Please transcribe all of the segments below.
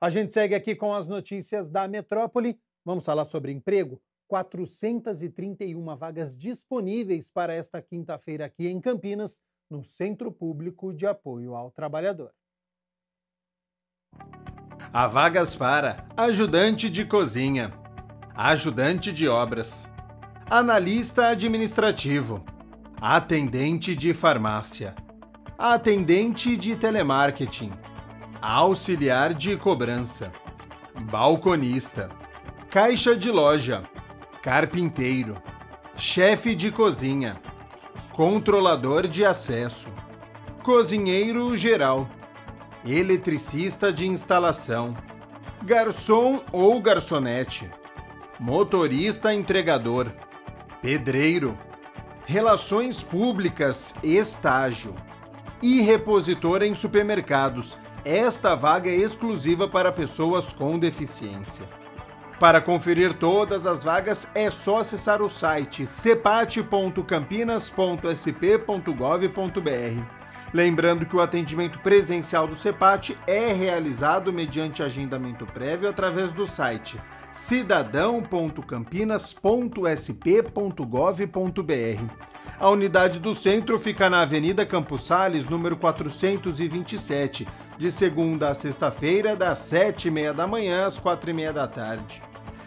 A gente segue aqui com as notícias da metrópole. Vamos falar sobre emprego. 431 vagas disponíveis para esta quinta-feira aqui em Campinas, no Centro Público de Apoio ao Trabalhador. Há vagas para ajudante de cozinha, ajudante de obras, analista administrativo, atendente de farmácia, atendente de telemarketing auxiliar de cobrança, balconista, caixa de loja, carpinteiro, chefe de cozinha, controlador de acesso, cozinheiro geral, eletricista de instalação, garçom ou garçonete, motorista entregador, pedreiro, relações públicas, estágio e repositor em supermercados esta vaga é exclusiva para pessoas com deficiência. Para conferir todas as vagas é só acessar o site cepate.campinas.sp.gov.br. Lembrando que o atendimento presencial do Cepate é realizado mediante agendamento prévio através do site cidadão.campinas.sp.gov.br. A unidade do centro fica na Avenida Campos Sales, número 427, de segunda a sexta-feira, das sete e meia da manhã às quatro e meia da tarde.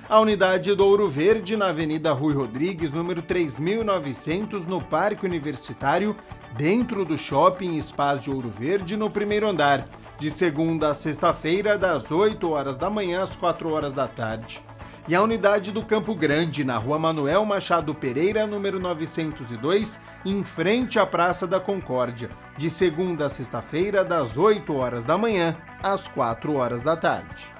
A unidade do Ouro Verde, na Avenida Rui Rodrigues, número 3900, no Parque Universitário, dentro do Shopping Espaço de Ouro Verde, no primeiro andar, de segunda a sexta-feira, das 8 horas da manhã às 4 horas da tarde e a unidade do Campo Grande, na rua Manuel Machado Pereira, número 902, em frente à Praça da Concórdia, de segunda a sexta-feira, das 8 horas da manhã às 4 horas da tarde.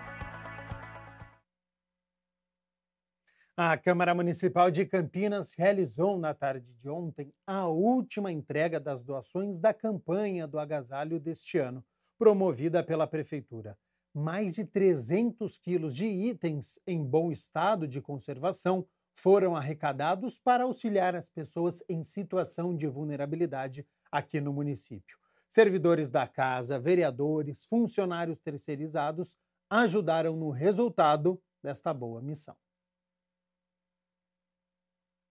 A Câmara Municipal de Campinas realizou na tarde de ontem a última entrega das doações da campanha do agasalho deste ano, promovida pela Prefeitura mais de 300 quilos de itens em bom estado de conservação foram arrecadados para auxiliar as pessoas em situação de vulnerabilidade aqui no município. Servidores da casa, vereadores, funcionários terceirizados ajudaram no resultado desta boa missão.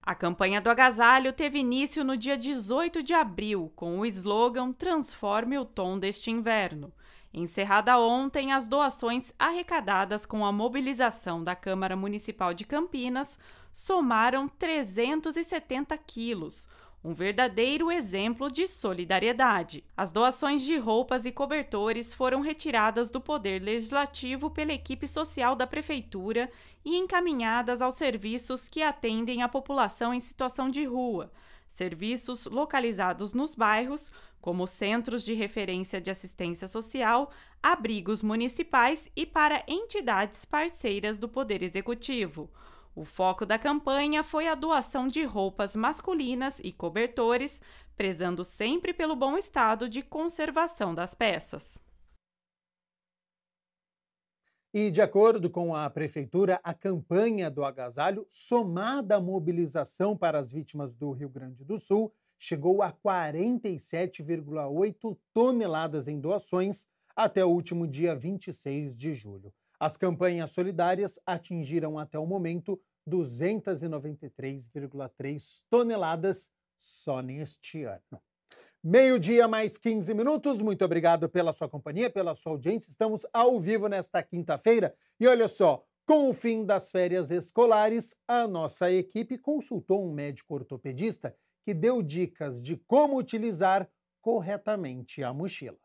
A campanha do agasalho teve início no dia 18 de abril, com o slogan Transforme o tom deste inverno. Encerrada ontem as doações arrecadadas com a mobilização da Câmara Municipal de Campinas somaram 370 quilos um verdadeiro exemplo de solidariedade. As doações de roupas e cobertores foram retiradas do Poder Legislativo pela equipe social da Prefeitura e encaminhadas aos serviços que atendem a população em situação de rua, serviços localizados nos bairros, como centros de referência de assistência social, abrigos municipais e para entidades parceiras do Poder Executivo. O foco da campanha foi a doação de roupas masculinas e cobertores, prezando sempre pelo bom estado de conservação das peças. E, de acordo com a Prefeitura, a campanha do agasalho, somada à mobilização para as vítimas do Rio Grande do Sul, chegou a 47,8 toneladas em doações até o último dia 26 de julho. As campanhas solidárias atingiram até o momento 293,3 toneladas só neste ano. Meio-dia mais 15 minutos. Muito obrigado pela sua companhia, pela sua audiência. Estamos ao vivo nesta quinta-feira e olha só, com o fim das férias escolares, a nossa equipe consultou um médico ortopedista que deu dicas de como utilizar corretamente a mochila.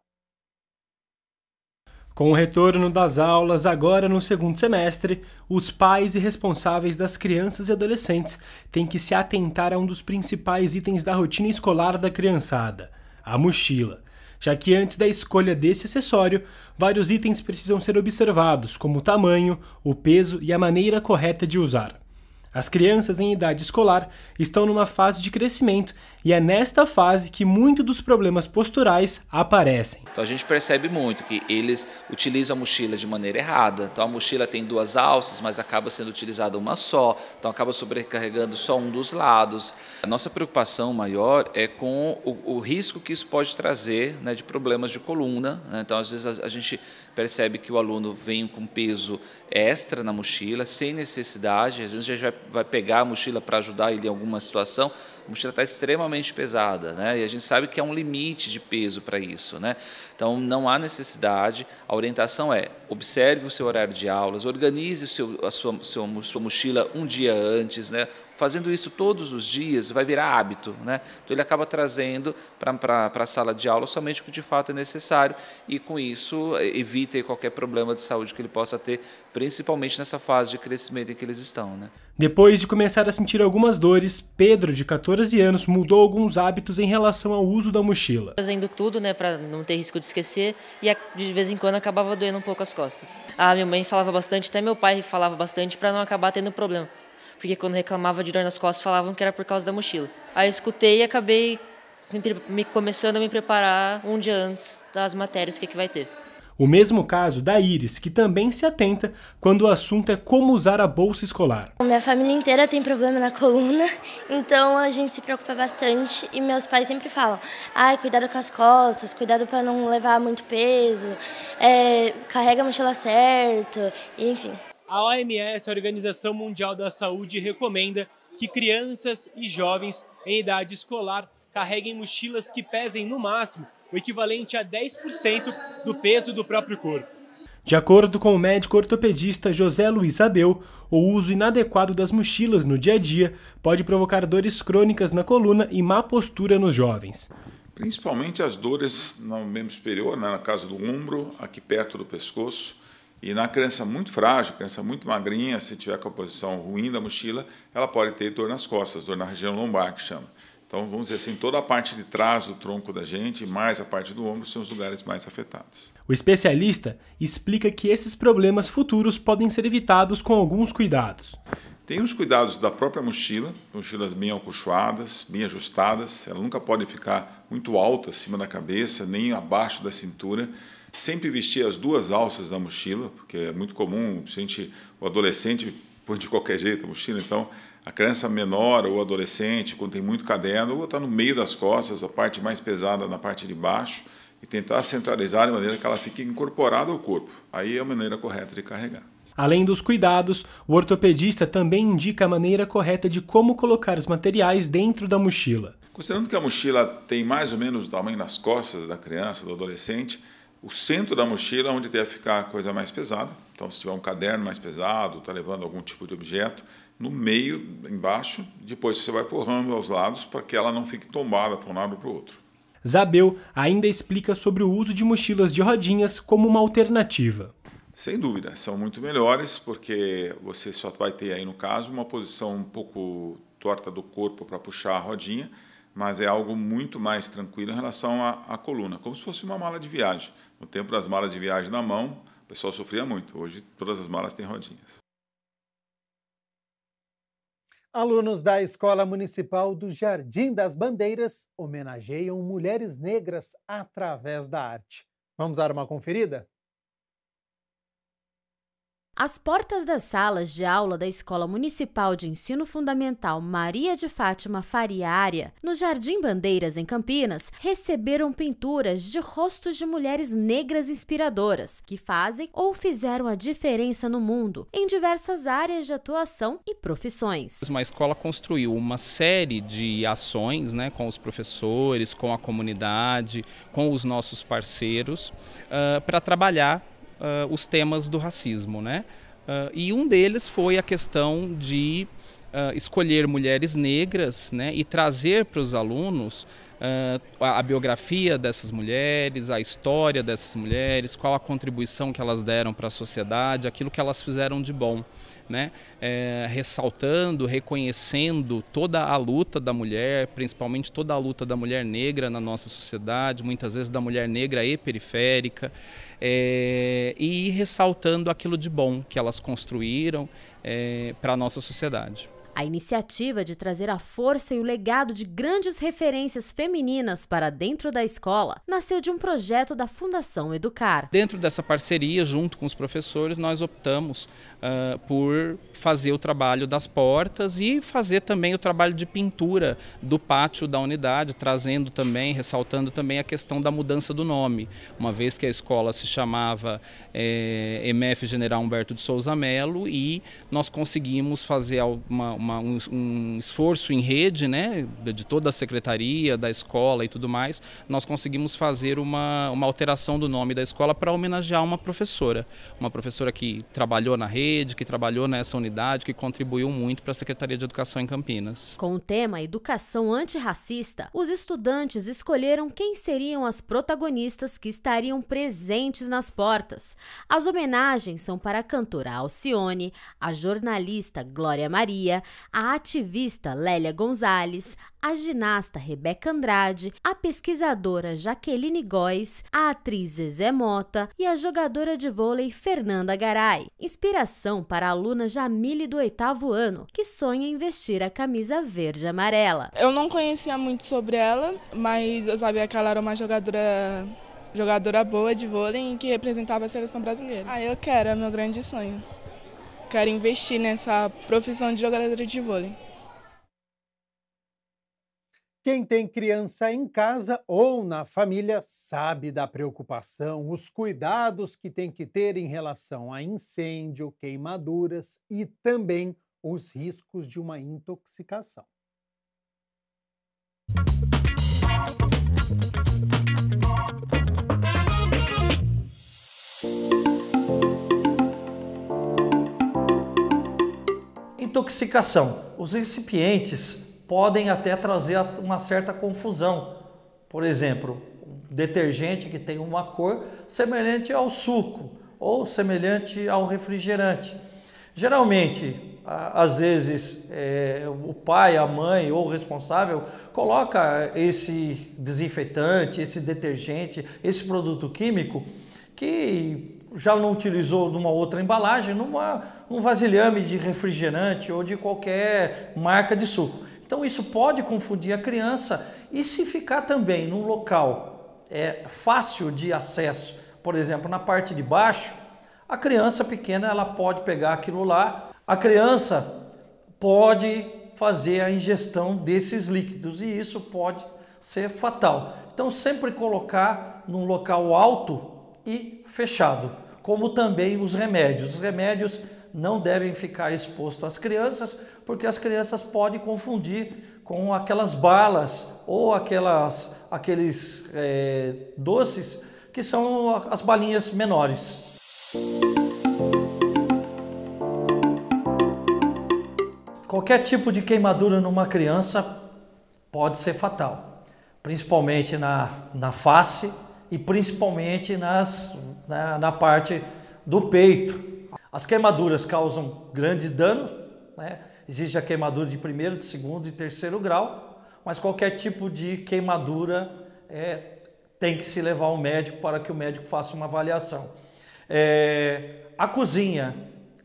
Com o retorno das aulas agora no segundo semestre, os pais e responsáveis das crianças e adolescentes têm que se atentar a um dos principais itens da rotina escolar da criançada: a mochila. Já que antes da escolha desse acessório, vários itens precisam ser observados, como o tamanho, o peso e a maneira correta de usar. As crianças em idade escolar estão numa fase de crescimento e é nesta fase que muitos dos problemas posturais aparecem. Então a gente percebe muito que eles utilizam a mochila de maneira errada. Então a mochila tem duas alças, mas acaba sendo utilizada uma só, então acaba sobrecarregando só um dos lados. A nossa preocupação maior é com o, o risco que isso pode trazer né, de problemas de coluna. Né? Então às vezes a, a gente percebe que o aluno vem com peso extra na mochila, sem necessidade, às vezes já vai pegar a mochila para ajudar ele em alguma situação, a mochila está extremamente pesada, né? E a gente sabe que há é um limite de peso para isso, né? Então não há necessidade. A orientação é observe o seu horário de aulas, organize o seu, a sua, seu, sua mochila um dia antes, né? fazendo isso todos os dias, vai virar hábito. Né? Então, ele acaba trazendo para a sala de aula somente o que de fato é necessário e, com isso, evita qualquer problema de saúde que ele possa ter, principalmente nessa fase de crescimento em que eles estão. Né? Depois de começar a sentir algumas dores, Pedro, de 14 anos, mudou alguns hábitos em relação ao uso da mochila. Fazendo tudo né, para não ter risco de esquecer e, de vez em quando, acabava doendo um pouco as costas. A ah, minha mãe falava bastante, até meu pai falava bastante para não acabar tendo problema porque quando reclamava de dor nas costas falavam que era por causa da mochila. Aí escutei e acabei me começando a me preparar um dia antes das matérias que, é que vai ter. O mesmo caso da Iris, que também se atenta quando o assunto é como usar a bolsa escolar. Minha família inteira tem problema na coluna, então a gente se preocupa bastante e meus pais sempre falam: ai, ah, cuidado com as costas, cuidado para não levar muito peso, é, carrega a mochila certo, enfim. A OMS, a Organização Mundial da Saúde, recomenda que crianças e jovens em idade escolar carreguem mochilas que pesem no máximo o equivalente a 10% do peso do próprio corpo. De acordo com o médico ortopedista José Luiz Abel, o uso inadequado das mochilas no dia a dia pode provocar dores crônicas na coluna e má postura nos jovens. Principalmente as dores no membro superior, né, casa do ombro, aqui perto do pescoço, e na criança muito frágil, criança muito magrinha, se tiver com a posição ruim da mochila, ela pode ter dor nas costas, dor na região lombar, que chama. Então, vamos dizer assim, toda a parte de trás do tronco da gente, mais a parte do ombro, são os lugares mais afetados. O especialista explica que esses problemas futuros podem ser evitados com alguns cuidados. Tem os cuidados da própria mochila, mochilas bem acolchoadas, bem ajustadas, ela nunca pode ficar muito alta acima da cabeça, nem abaixo da cintura Sempre vestir as duas alças da mochila, porque é muito comum, a gente, o adolescente põe de qualquer jeito a mochila, então a criança menor ou adolescente, quando tem muito caderno, ou está no meio das costas, a parte mais pesada na parte de baixo, e tentar centralizar de maneira que ela fique incorporada ao corpo. Aí é a maneira correta de carregar. Além dos cuidados, o ortopedista também indica a maneira correta de como colocar os materiais dentro da mochila. Considerando que a mochila tem mais ou menos o tamanho nas costas da criança, do adolescente, o centro da mochila, onde deve ficar a coisa mais pesada. Então, se tiver um caderno mais pesado, está levando algum tipo de objeto, no meio, embaixo, depois você vai forrando aos lados para que ela não fique tombada para um lado ou para o outro. Zabel ainda explica sobre o uso de mochilas de rodinhas como uma alternativa. Sem dúvida, são muito melhores porque você só vai ter aí no caso uma posição um pouco torta do corpo para puxar a rodinha, mas é algo muito mais tranquilo em relação à, à coluna, como se fosse uma mala de viagem. No tempo das malas de viagem na mão, o pessoal sofria muito. Hoje, todas as malas têm rodinhas. Alunos da Escola Municipal do Jardim das Bandeiras homenageiam mulheres negras através da arte. Vamos dar uma conferida? As portas das salas de aula da Escola Municipal de Ensino Fundamental Maria de Fátima Faria no Jardim Bandeiras, em Campinas, receberam pinturas de rostos de mulheres negras inspiradoras, que fazem ou fizeram a diferença no mundo, em diversas áreas de atuação e profissões. Uma escola construiu uma série de ações né, com os professores, com a comunidade, com os nossos parceiros, uh, ah, para trabalhar uh, os temas do racismo, né? Uh, e um deles foi a questão de uh, escolher mulheres negras, né? E trazer para os alunos a, a biografia dessas mulheres, a história dessas mulheres, qual a contribuição que elas deram para a sociedade, aquilo que elas fizeram de bom né, é, ressaltando, reconhecendo toda a luta da mulher, principalmente toda a luta da mulher negra na nossa sociedade, muitas vezes da mulher negra e periférica, é, e ressaltando aquilo de bom que elas construíram é, para a nossa sociedade. A iniciativa de trazer a força e o legado de grandes referências femininas para dentro da escola nasceu de um projeto da Fundação Educar. Dentro dessa parceria, junto com os professores, nós optamos uh, por fazer o trabalho das portas e fazer também o trabalho de pintura do pátio da unidade, trazendo também, ressaltando também a questão da mudança do nome, uma vez que a escola se chamava é, eh, MF General Humberto de Souza Melo e nós conseguimos fazer uma, uma, um, um esforço em rede, né, de toda a secretaria, da escola e tudo mais, nós conseguimos fazer uma, uma alteração do nome da escola para homenagear uma professora, uma professora que trabalhou na rede rede que trabalhou nessa unidade, que contribuiu muito para a Secretaria de Educação em Campinas. Com o tema Educação Antirracista, os estudantes escolheram quem seriam as protagonistas que estariam presentes nas portas. As homenagens são para a cantora Alcione, a jornalista Glória Maria, a ativista Lélia Gonzalez, a ginasta Rebeca Andrade, a pesquisadora Jaqueline Góes, a atriz Zezé Mota e a jogadora de vôlei Fernanda Garay. Inspiração para a aluna Jamile do oitavo ano, que sonha investir a camisa verde-amarela. Eu não conhecia muito sobre ela, mas eu sabia que ela era uma jogadora jogadora boa de vôlei que representava a seleção brasileira. Ah, eu quero, é meu grande sonho. Quero investir nessa profissão de jogadora de vôlei. Quem tem criança em casa ou na família sabe da preocupação, os cuidados que tem que ter em relação a incêndio, queimaduras e também os riscos de uma intoxicação. Intoxicação. Os recipientes podem até trazer uma certa confusão. Por exemplo, um detergente que tem uma cor semelhante ao suco ou semelhante ao refrigerante. Geralmente, às vezes, é, o pai, a mãe ou o responsável coloca esse desinfetante, esse detergente, esse produto químico que já não utilizou numa outra embalagem, numa, num vasilhame de refrigerante ou de qualquer marca de suco. Então isso pode confundir a criança e se ficar também num local é, fácil de acesso, por exemplo, na parte de baixo, a criança pequena ela pode pegar aquilo lá, a criança pode fazer a ingestão desses líquidos e isso pode ser fatal. Então sempre colocar num local alto e fechado, como também os remédios. Os remédios não devem ficar expostos às crianças, porque as crianças podem confundir com aquelas balas ou aquelas, aqueles é, doces que são as balinhas menores. Qualquer tipo de queimadura numa criança pode ser fatal, principalmente na, na face e principalmente nas, na, na parte do peito, as queimaduras causam grandes danos, né? existe a queimadura de primeiro, de segundo e terceiro grau, mas qualquer tipo de queimadura é, tem que se levar ao médico para que o médico faça uma avaliação. É, a cozinha.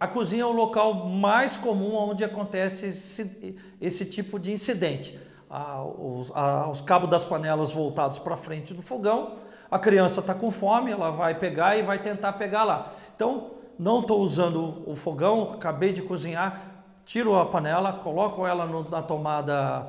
A cozinha é o local mais comum onde acontece esse, esse tipo de incidente. A, os, a, os cabos das panelas voltados para frente do fogão, a criança está com fome, ela vai pegar e vai tentar pegar lá. Então, não estou usando o fogão, acabei de cozinhar, tiro a panela, coloco ela no, na tomada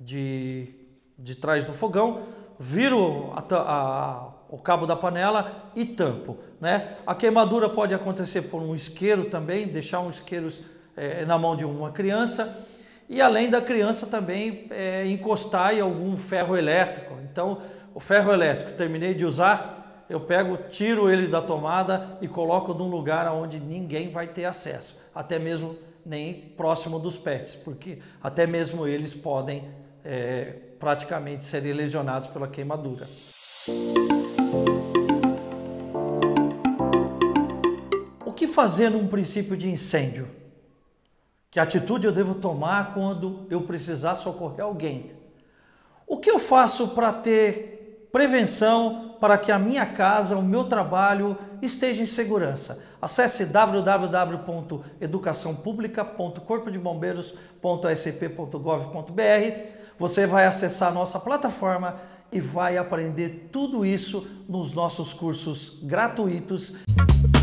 de, de trás do fogão, viro a, a, o cabo da panela e tampo. Né? A queimadura pode acontecer por um isqueiro também, deixar um isqueiro é, na mão de uma criança. E além da criança também é, encostar em algum ferro elétrico. Então, o ferro elétrico, terminei de usar, eu pego, tiro ele da tomada e coloco num lugar onde ninguém vai ter acesso, até mesmo nem próximo dos pets, porque até mesmo eles podem é, praticamente serem lesionados pela queimadura. O que fazer num princípio de incêndio? Que atitude eu devo tomar quando eu precisar socorrer alguém? O que eu faço para ter prevenção para que a minha casa, o meu trabalho esteja em segurança. Acesse www.educaçãopublica.corpodebombeiros.sp.gov.br. Você vai acessar a nossa plataforma e vai aprender tudo isso nos nossos cursos gratuitos. Música